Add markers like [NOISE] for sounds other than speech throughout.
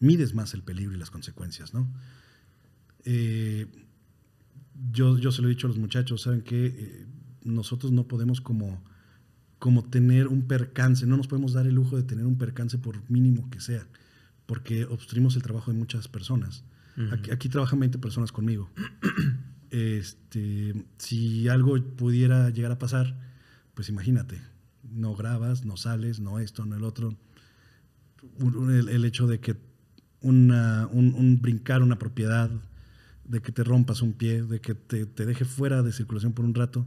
mides más el peligro y las consecuencias, ¿no? Eh, yo, yo se lo he dicho a los muchachos, saben que eh, nosotros no podemos como, como tener un percance, no nos podemos dar el lujo de tener un percance por mínimo que sea, porque obstruimos el trabajo de muchas personas. aquí, trabajan 20 personas conmigo. [CLEARS THROAT] este, si algo pudiera llegar a pasar, pues imagínate, no grabas, no sales, no esto, no el otro. el hecho de que un, brincar una propiedad, de que te rompas un pie, de que te, deje fuera de circulación por un rato,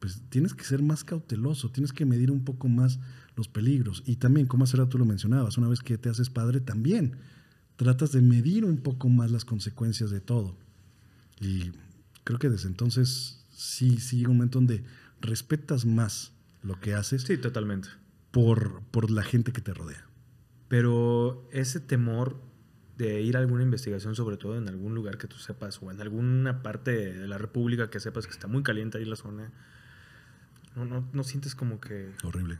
pues tienes que ser más cauteloso, tienes que medir un poco más los peligros. Y también, como hace tú lo mencionabas, una vez que te haces padre, también tratas de medir un poco más las consecuencias de todo. Y creo que desde entonces sí, sí llega un momento donde respetas más lo que haces. Sí, totalmente. por la gente que te rodea. Pero ese temor de ir a alguna investigación, sobre todo en algún lugar que tú sepas o en alguna parte de la República que sepas que está muy caliente ahí la zona, no, sientes como que... Horrible.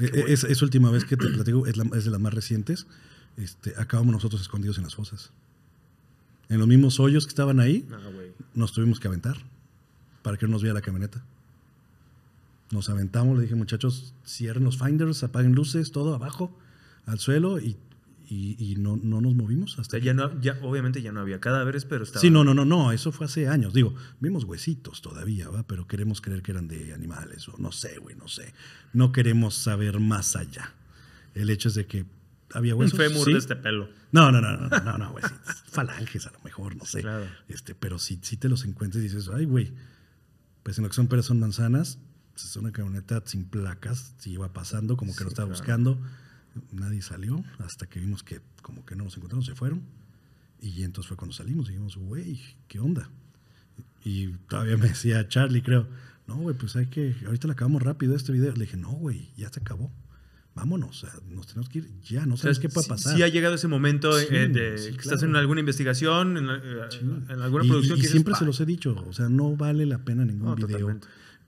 E-, e-, es es última vez que te platico es, de las más recientes. Este, acabamos nosotros escondidos en las fosas. En los mismos hoyos que estaban ahí, ah, nos tuvimos que aventar para que no nos viera la camioneta. Nos aventamos, le dije, muchachos, cierren los finders, apaguen luces, todo abajo al suelo y, no, no, nos movimos hasta. obviamente ya no había cadáveres, pero estaba. Sí, no, no, no, no, eso fue hace años. Digo, vimos huesitos todavía, ¿va? Pero queremos creer que eran de animales o no sé, güey, no sé. No queremos saber más allá. El hecho es de que había huesos. Un fémur de este pelo. No, no, no, no, no, no, güey. [LAUGHS] falanges a lo mejor, no sé. Este, pero si, si te los encuentras y dices, ay, güey, pues en lo que son son manzanas, es una camioneta sin placas, se iba pasando, como que lo estaba buscando nadie salió hasta que vimos que como que no nos encontramos se fueron. Y entonces fue cuando salimos y dijimos, güey, ¿qué onda? Y todavía me decía Charlie, creo, no, güey, pues hay que, ahorita le acabamos rápido este video. Le dije, no, güey, ya se acabó. Vámonos, nos tenemos que ir ya, no sabes qué puede pasar. Sí, ha llegado ese momento eh, de que estás en alguna investigación, en, eh, alguna producción. que siempre se los he dicho, o sea, no vale la pena ningún video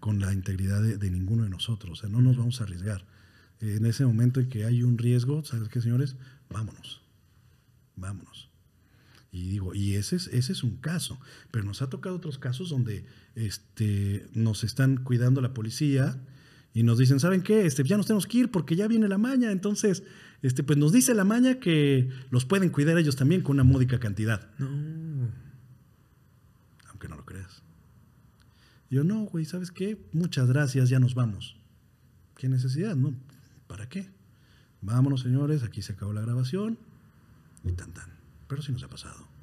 con la integridad de, de, ninguno de nosotros, o sea, no nos vamos a arriesgar en ese momento en que hay un riesgo, ¿sabes qué, señores? Vámonos, vámonos. Y digo, y ese es, ese es un caso, pero nos ha tocado otros casos donde este, nos están cuidando la policía y nos dicen, ¿saben qué? Este, ya nos tenemos que ir porque ya viene la maña, entonces, este, pues nos dice la maña que los pueden cuidar ellos también con una módica cantidad. No. Aunque no lo creas. Yo no, güey, ¿sabes qué? Muchas gracias, ya nos vamos. ¿Qué necesidad? No, ¿Para qué? Vámonos, señores, aquí se acabó la grabación y tan tan. Pero sí nos ha pasado.